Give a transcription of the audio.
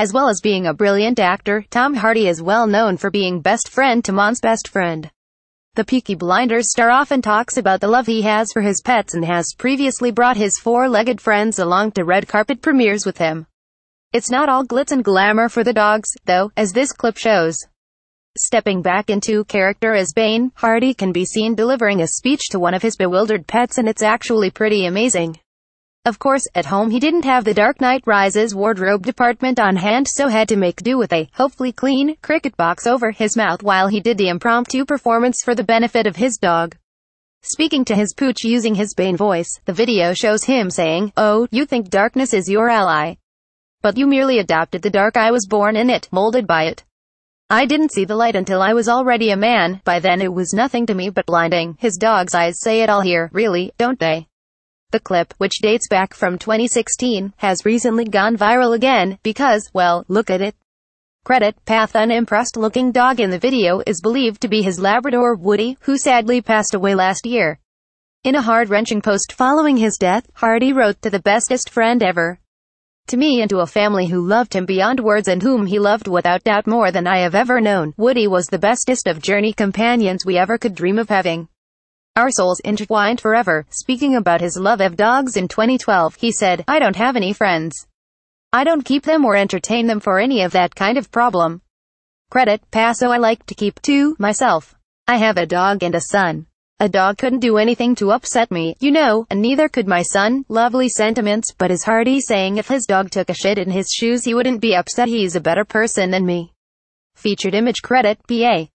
As well as being a brilliant actor, Tom Hardy is well known for being best friend to Mon's best friend. The Peaky Blinders star often talks about the love he has for his pets and has previously brought his four-legged friends along to red carpet premieres with him. It's not all glitz and glamour for the dogs, though, as this clip shows. Stepping back into character as Bane, Hardy can be seen delivering a speech to one of his bewildered pets and it's actually pretty amazing. Of course, at home he didn't have the Dark Knight Rises wardrobe department on hand so had to make do with a, hopefully clean, cricket box over his mouth while he did the impromptu performance for the benefit of his dog. Speaking to his pooch using his Bane voice, the video shows him saying, Oh, you think darkness is your ally. But you merely adopted the dark I was born in it, molded by it. I didn't see the light until I was already a man, by then it was nothing to me but blinding. His dog's eyes say it all here, really, don't they? The clip, which dates back from 2016, has recently gone viral again, because, well, look at it. Credit, Path unimpressed looking dog in the video is believed to be his Labrador Woody, who sadly passed away last year. In a hard wrenching post following his death, Hardy wrote to the bestest friend ever. To me and to a family who loved him beyond words and whom he loved without doubt more than I have ever known, Woody was the bestest of journey companions we ever could dream of having. Our souls intertwined forever. Speaking about his love of dogs in 2012, he said, I don't have any friends. I don't keep them or entertain them for any of that kind of problem. Credit, Paso I like to keep to myself. I have a dog and a son. A dog couldn't do anything to upset me, you know, and neither could my son. Lovely sentiments, but is hearty saying if his dog took a shit in his shoes he wouldn't be upset he's a better person than me. Featured image credit, PA.